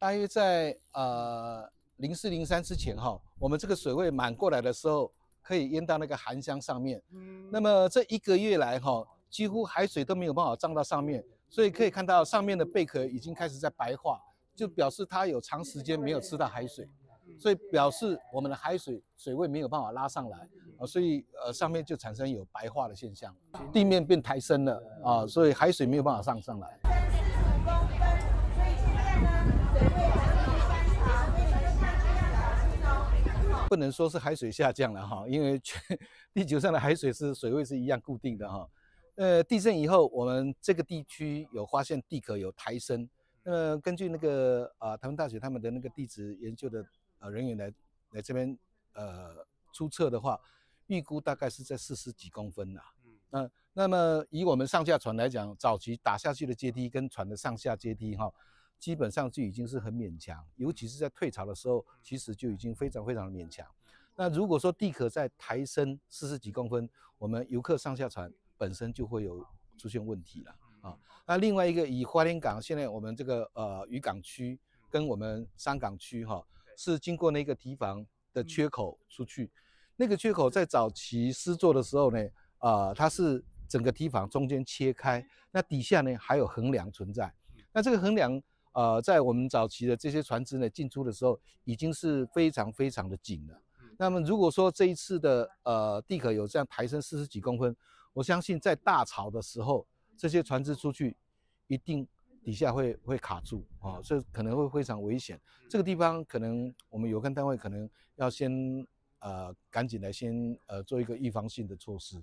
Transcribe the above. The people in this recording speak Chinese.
大约在呃零四零三之前哈，我们这个水位满过来的时候，可以淹到那个涵箱上面。嗯。那么这一个月来哈，几乎海水都没有办法涨到上面，所以可以看到上面的贝壳已经开始在白化，就表示它有长时间没有吃到海水，所以表示我们的海水水位没有办法拉上来啊，所以呃上面就产生有白化的现象，地面变抬升了啊，所以海水没有办法上上来。不能说是海水下降了哈，因为地球上的海水是水位是一样固定的哈。呃，地震以后，我们这个地区有发现地壳有抬升。那么根据那个啊，台湾大学他们的那个地质研究的呃人员来来这边呃出测的话，预估大概是在四十几公分呐。嗯，那么以我们上下船来讲，早期打下去的阶梯跟船的上下阶梯哈。基本上就已经是很勉强，尤其是在退潮的时候，其实就已经非常非常的勉强。那如果说地壳在抬升四十几公分，我们游客上下船本身就会有出现问题了啊。那另外一个，以花莲港现在我们这个呃渔港区跟我们山港区哈，是经过那个堤防的缺口出去。那个缺口在早期施作的时候呢，呃，它是整个堤防中间切开，那底下呢还有横梁存在。那这个横梁。呃，在我们早期的这些船只呢进出的时候，已经是非常非常的紧了。那么如果说这一次的呃地壳有这样抬升四十几公分，我相信在大潮的时候，这些船只出去一定底下会会卡住啊，所以可能会非常危险。这个地方可能我们有关单位可能要先呃赶紧来先呃做一个预防性的措施。